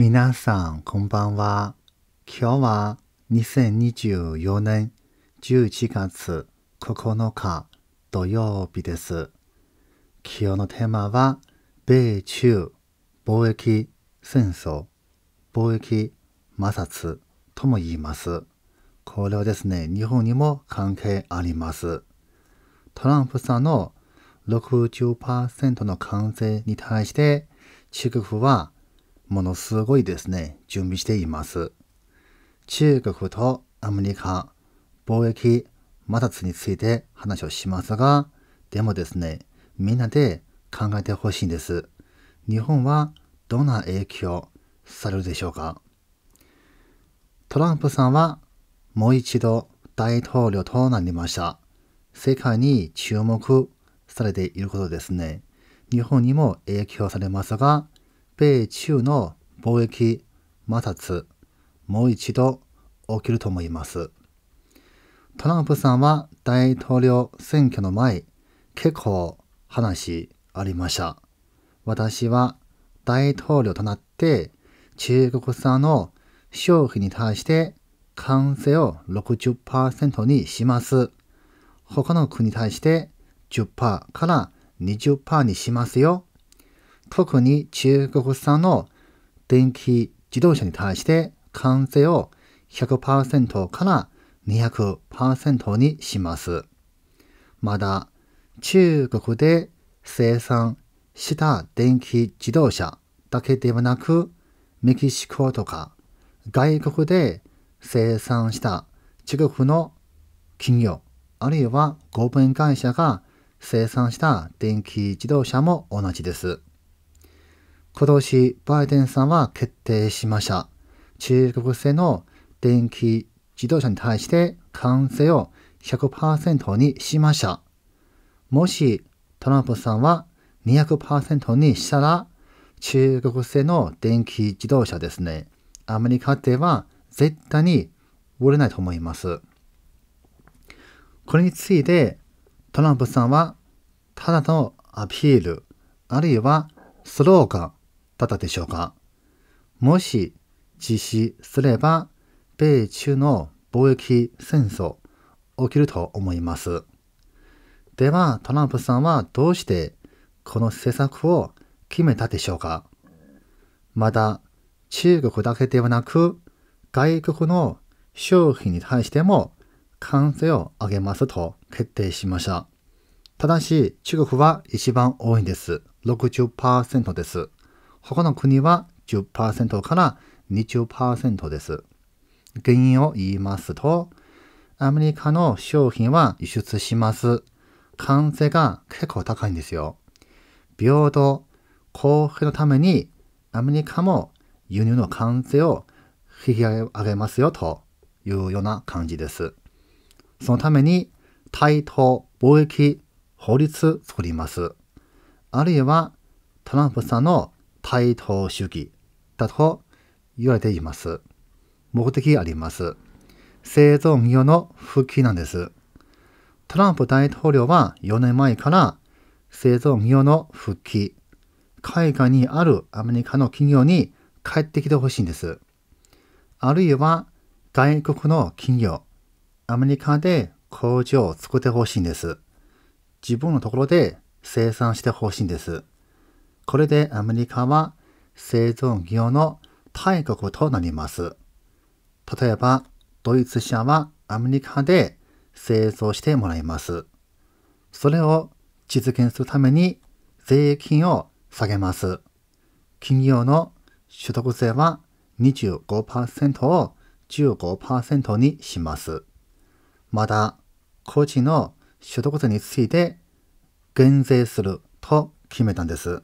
皆さん、こんばんは。今日は2024年11月9日土曜日です。今日のテーマは、米中貿易戦争、貿易摩擦とも言います。これはですね、日本にも関係あります。トランプさんの60%の関税に対して、中国はものすごいですね、準備しています。中国とアメリカ、貿易、摩擦について話をしますが、でもですね、みんなで考えてほしいんです。日本はどんな影響されるでしょうかトランプさんはもう一度大統領となりました。世界に注目されていることですね。日本にも影響されますが、米中の貿易摩擦、もう一度起きると思います。トランプさんは大統領選挙の前、結構話ありました。私は大統領となって中国産の消費に対して関税を60%にします。他の国に対して10%から20%にしますよ特に中国産の電気自動車に対して関税を100%から200%にします。まだ中国で生産した電気自動車だけではなく、メキシコとか外国で生産した中国の企業、あるいは合弁会社が生産した電気自動車も同じです。今年バイデンさんは決定しました。中国製の電気自動車に対して関税を100%にしました。もしトランプさんは200%にしたら中国製の電気自動車ですね。アメリカでは絶対に売れないと思います。これについてトランプさんはただのアピールあるいはスローガンだったでしょうかもし実施すれば、米中の貿易戦争起きると思います。では、トランプさんはどうしてこの政策を決めたでしょうかまた、中国だけではなく、外国の商品に対しても関税を上げますと決定しました。ただし、中国は一番多いんです。60%です。他の国は10%から20%です。原因を言いますと、アメリカの商品は輸出します。関税が結構高いんですよ。平等、公平のためにアメリカも輸入の関税を引き上げますよというような感じです。そのために対等貿易法律作ります。あるいはトランプさんの対等主義だと言われています。目的あります。生存業の復帰なんです。トランプ大統領は4年前から生存業の復帰、海外にあるアメリカの企業に帰ってきてほしいんです。あるいは外国の企業、アメリカで工場を作ってほしいんです。自分のところで生産してほしいんです。これでアメリカは製造業の大国となります。例えば、ドイツ車はアメリカで製造してもらいます。それを実現するために税金を下げます。企業の所得税は25%を15%にします。また、個人の所得税について減税すると決めたんです。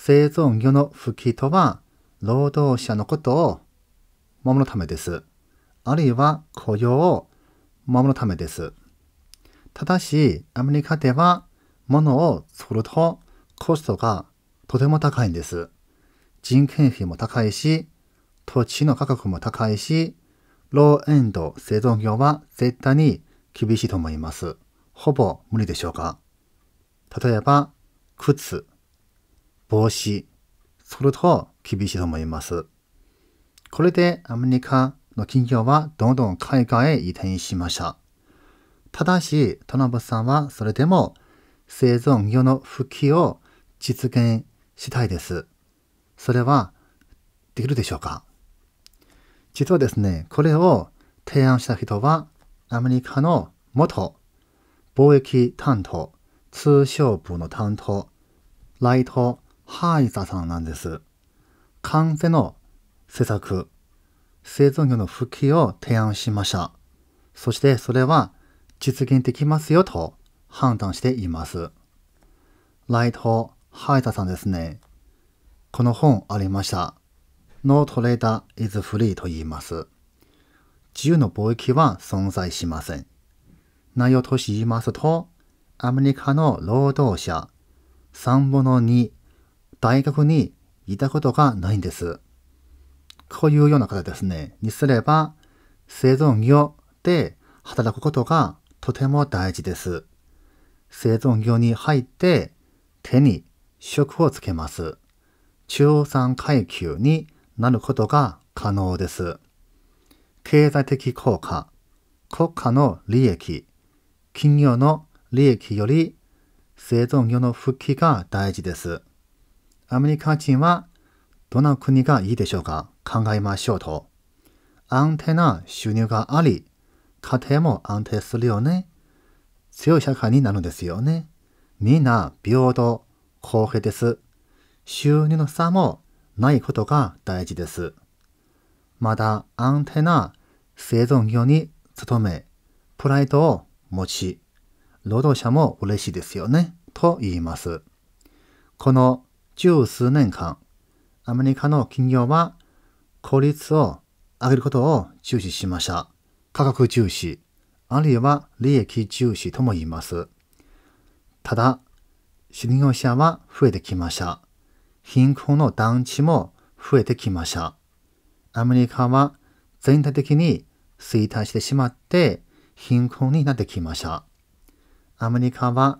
生存魚の復帰とは、労働者のことを守るためです。あるいは雇用を守るためです。ただし、アメリカでは物を作るとコストがとても高いんです。人件費も高いし、土地の価格も高いし、ローエンド生存業は絶対に厳しいと思います。ほぼ無理でしょうか。例えば、靴。防止すると厳しいと思います。これでアメリカの企業はどんどん海外へ移転しました。ただし、トランプさんはそれでも生存業の復帰を実現したいです。それはできるでしょうか実はですね、これを提案した人はアメリカの元貿易担当、通商部の担当、ライト・ハーイザさんなんです。完ンの施策、製造業の復帰を提案しました。そしてそれは実現できますよと判断しています。ライト・ハイタさんですね。この本ありました。No Trader is Free と言います。自由の貿易は存在しません。内容とし言いますと、アメリカの労働者3分の2大学にいたことがないんです。こういうような方ですね、にすれば、製造業で働くことがとても大事です。製造業に入って手に職をつけます。中産階級になることが可能です。経済的効果、国家の利益、企業の利益より製造業の復帰が大事です。アメリカ人はどの国がいいでしょうか考えましょうと。安定な収入があり、家庭も安定するよね。強い社会になるんですよね。みんな平等、公平です。収入の差もないことが大事です。また安定な生存業に努め、プライドを持ち、労働者も嬉しいですよね、と言います。この十数年間、アメリカの企業は効率を上げることを重視しました。価格重視、あるいは利益重視とも言います。ただ、失業者は増えてきました。貧困の団地も増えてきました。アメリカは全体的に衰退してしまって貧困になってきました。アメリカは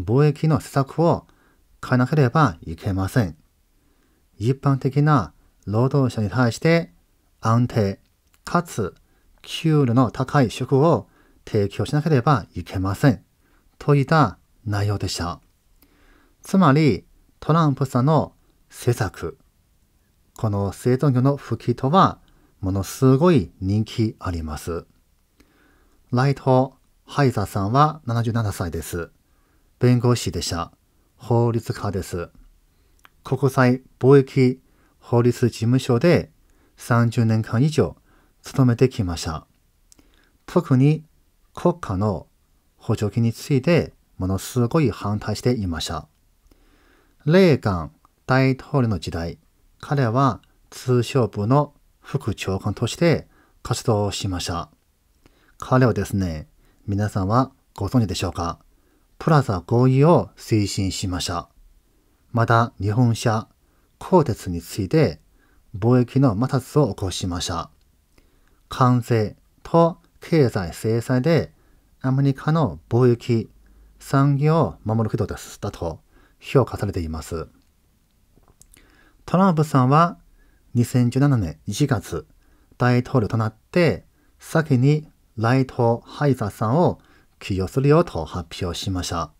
貿易の施策を変えなければいけません。一般的な労働者に対して安定かつ給料の高い職を提供しなければいけません。といった内容でした。つまり、トランプさんの施策、この生存業の復帰とは、ものすごい人気あります。ライト・ハイザーさんは77歳です。弁護士でした。法律家です。国際貿易法律事務所で30年間以上勤めてきました。特に国家の補助金についてものすごい反対していました。レーガン大統領の時代、彼は通商部の副長官として活動しました。彼はですね、皆さんはご存知でしょうかプラザ合意を推進しました。また日本車、鋼鉄について貿易の摩擦を起こしました。関税と経済制裁でアメリカの貿易、産業を守る人です。だと評価されています。トランプさんは2017年1月大統領となって先にライト・ハイザーさんを起業するよと発表しました。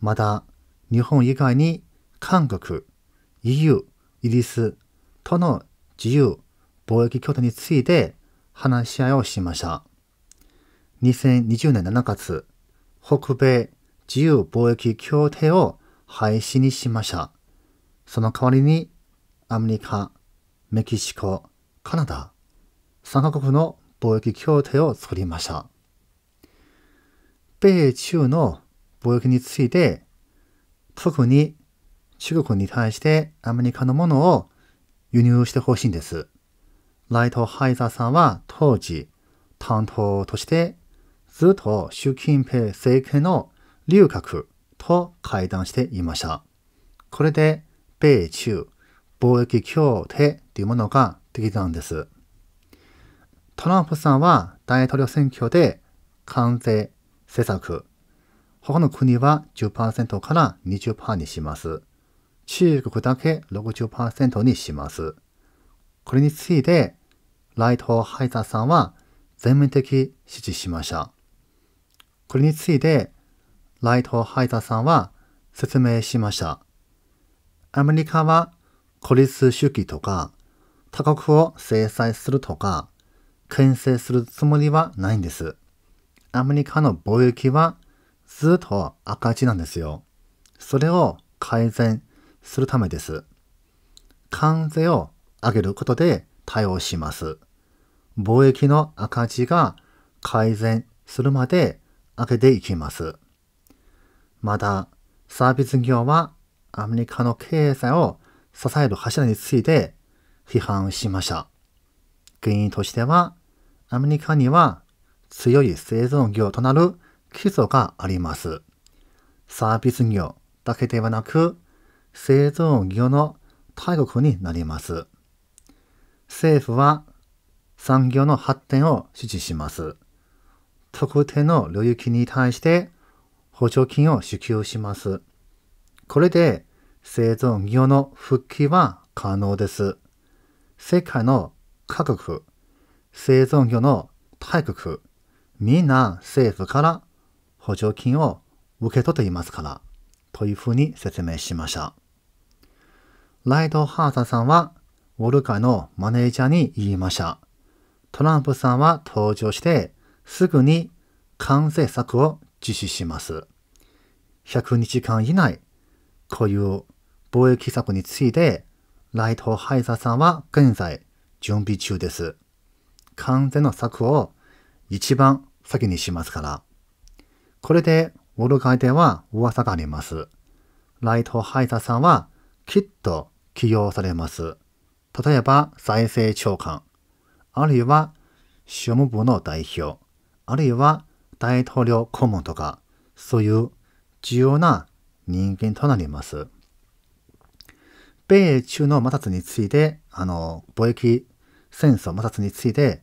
また、日本以外に韓国、EU、イギリスとの自由貿易協定について話し合いをしました。2020年7月、北米自由貿易協定を廃止にしました。その代わりに、アメリカ、メキシコ、カナダ、3カ国の貿易協定を作りました。米中の貿易について、特に中国に対してアメリカのものを輸入してほしいんです。ライト・ハイザーさんは当時、担当としてずっと習近平政権の龍角と会談していました。これで米中貿易協定というものができたんです。トランプさんは大統領選挙で関税政策。他の国は10%から20%にします。中国だけ60%にします。これについて、ライト・ハイザーさんは全面的支持しました。これについて、ライト・ハイザーさんは説明しました。アメリカは孤立主義とか、他国を制裁するとか、牽制するつもりはないんです。アメリカの貿易はずっと赤字なんですよ。それを改善するためです。関税を上げることで対応します。貿易の赤字が改善するまで上げていきます。また、サービス業はアメリカの経済を支える柱について批判しました。原因としては、アメリカには強い製造業となる基礎があります。サービス業だけではなく、製造業の大国になります。政府は産業の発展を支持します。特定の領域に対して補助金を支給します。これで製造業の復帰は可能です。世界の各国、製造業の大国、みんな政府から補助金を受け取っていますから、というふうに説明しました。ライトハーサさんは、ウォルカのマネージャーに言いました。トランプさんは登場して、すぐに完成策を実施します。100日間以内、こういう貿易策について、ライト・ハイザーさんは現在準備中です。完全の策を一番先にしますから。これで、ウォルガイでは噂があります。ライトハイザーさんは、きっと起用されます。例えば、財政長官、あるいは、庶務部の代表、あるいは、大統領顧問とか、そういう重要な人間となります。米中の摩擦について、あの、貿易戦争摩擦について、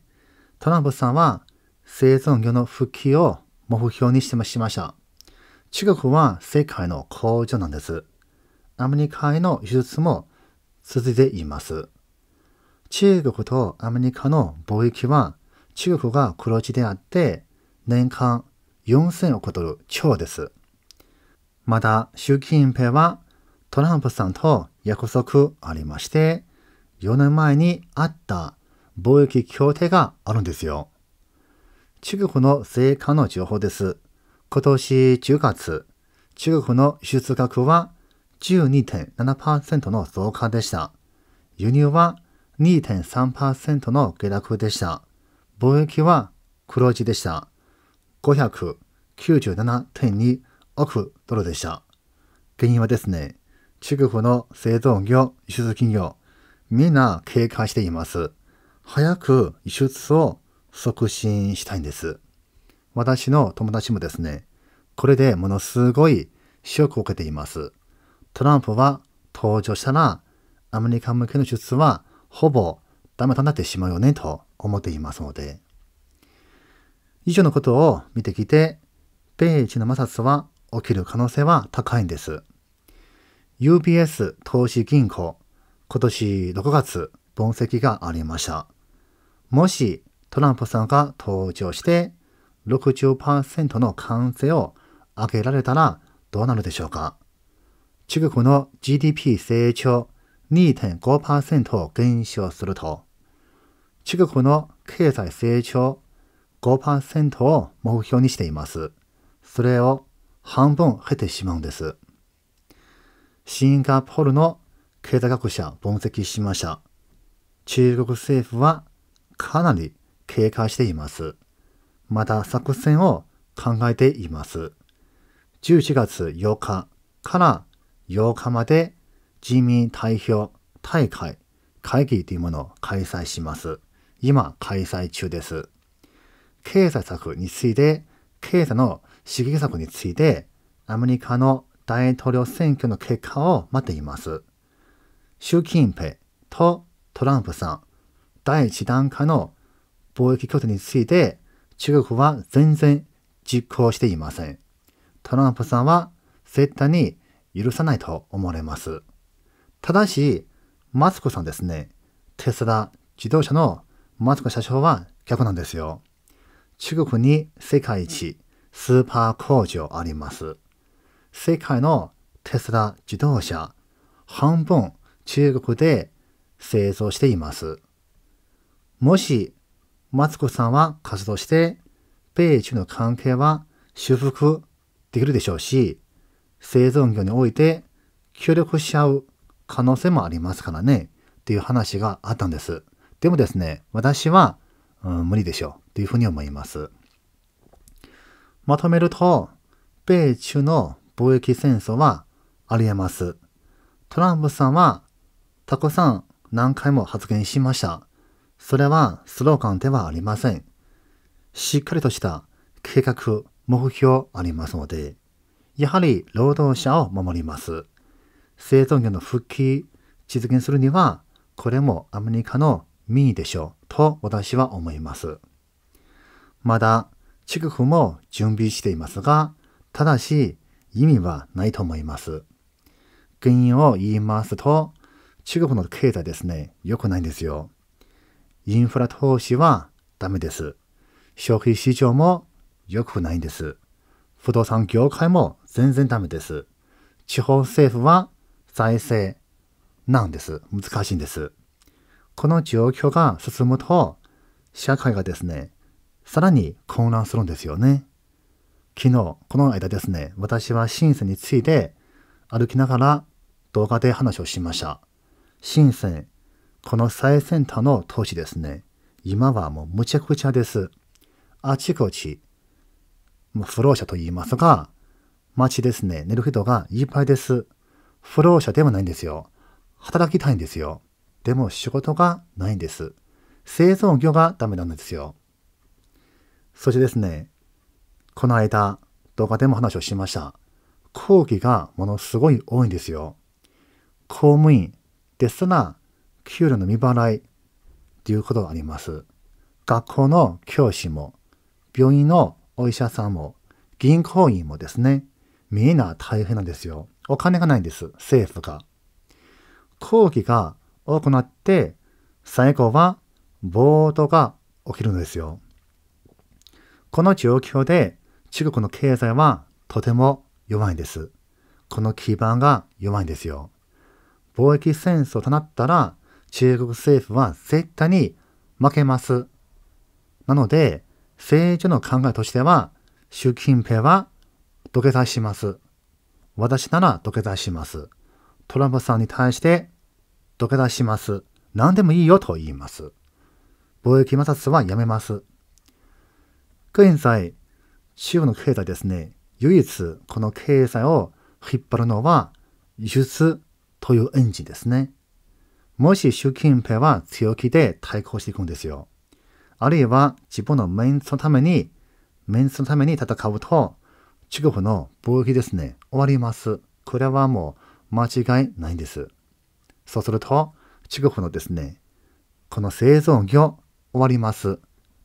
トランプさんは生存業の復帰を目標にしてしました。中国は世界の工場なんです。アメリカへの輸出も続いています。中国とアメリカの貿易は中国が黒字であって、年間4000億ドル超です。また、習近平はトランプさんと約束ありまして、4年前にあった貿易協定があるんですよ。中国の成果の情報です。今年10月、中国の輸出額は12.7%の増加でした。輸入は2.3%の下落でした。貿易は黒字でした。597.2億ドルでした。原因はですね、中国の製造業、輸出企業、みんな警戒しています。早く輸出を促進したいんです。私の友達もですね、これでものすごいショックを受けています。トランプは登場したら、アメリカ向けの術はほぼダメとなってしまうよねと思っていますので。以上のことを見てきて、米一の摩擦は起きる可能性は高いんです。UBS 投資銀行、今年6月、分析がありました。もしトランプさんが登場して60%の関税を上げられたらどうなるでしょうか中国の GDP 成長2.5%を減少すると、中国の経済成長5%を目標にしています。それを半分減ってしまうんです。シンガポールの経済学者分析しました。中国政府はかなり警戒しています。また作戦を考えています。11月8日から8日まで人民代表大会会議というものを開催します。今開催中です。経済策について、経済の刺激策について、アメリカの大統領選挙の結果を待っています。習近平とトランプさん、第一段階の貿易拠点について中国は全然実行していません。トランプさんは絶対に許さないと思われます。ただし、マツコさんですね。テスラ自動車のマツコ社長は逆なんですよ。中国に世界一スーパー工場あります。世界のテスラ自動車、半分中国で製造しています。もしマツコさんは活動して、米中の関係は修復できるでしょうし、生存業において協力しちゃう可能性もありますからね、っていう話があったんです。でもですね、私は、うん、無理でしょう、というふうに思います。まとめると、米中の貿易戦争はあり得ます。トランプさんは、たくさん何回も発言しました。それはスローガンではありません。しっかりとした計画、目標ありますので、やはり労働者を守ります。生存権の復帰、実現するには、これもアメリカの民意でしょう、と私は思います。まだ、地区も準備していますが、ただし、意味はないと思います。原因を言いますと、中国の経済ですね、良くないんですよ。インフラ投資はダメです。消費市場も良くないんです。不動産業界も全然ダメです。地方政府は財政なんです。難しいんです。この状況が進むと、社会がですね、さらに混乱するんですよね。昨日、この間ですね、私は深圳について歩きながら動画で話をしました。深この最先端の都市ですね。今はもうむちゃくちゃです。あちこち、まあ、不老者と言いますが、街ですね、寝る人がいっぱいです。不老者ではないんですよ。働きたいんですよ。でも仕事がないんです。製造業がダメなんですよ。そしてですね、この間、動画でも話をしました。講義がものすごい多いんですよ。公務員ですら、給料の未払いっていうことがあります。学校の教師も、病院のお医者さんも、銀行員もですね、みんな大変なんですよ。お金がないんです、政府が。抗議が多くなって、最後は暴動が起きるんですよ。この状況で中国の経済はとても弱いんです。この基盤が弱いんですよ。貿易戦争となったら中国政府は絶対に負けます。なので、政治の考えとしては、習近平は土下座します。私なら土下座します。トランプさんに対して土下座します。何でもいいよと言います。貿易摩擦はやめます。現在、中国の経済ですね、唯一この経済を引っ張るのは輸出というエンジンですね。もし習近平は強気で対抗していくんですよ。あるいは自分のメンツのために、メンツのために戦うと、中国の貿易ですね、終わります。これはもう間違いないんです。そうすると、中国のですね、この製造業終わります。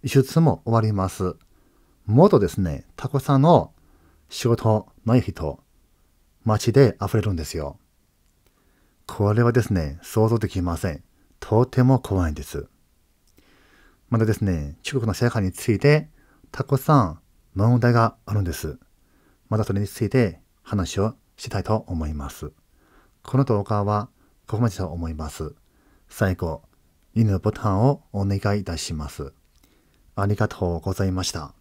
輸出も終わります。もっとですね、たくさんの仕事ない人、街で溢れるんですよ。これはですね、想像できません。とても怖いんです。まだですね、中国の社会について、たくさん問題があるんです。またそれについて話をしたいと思います。この動画はここまでと思います。最後、いいねボタンをお願いいたします。ありがとうございました。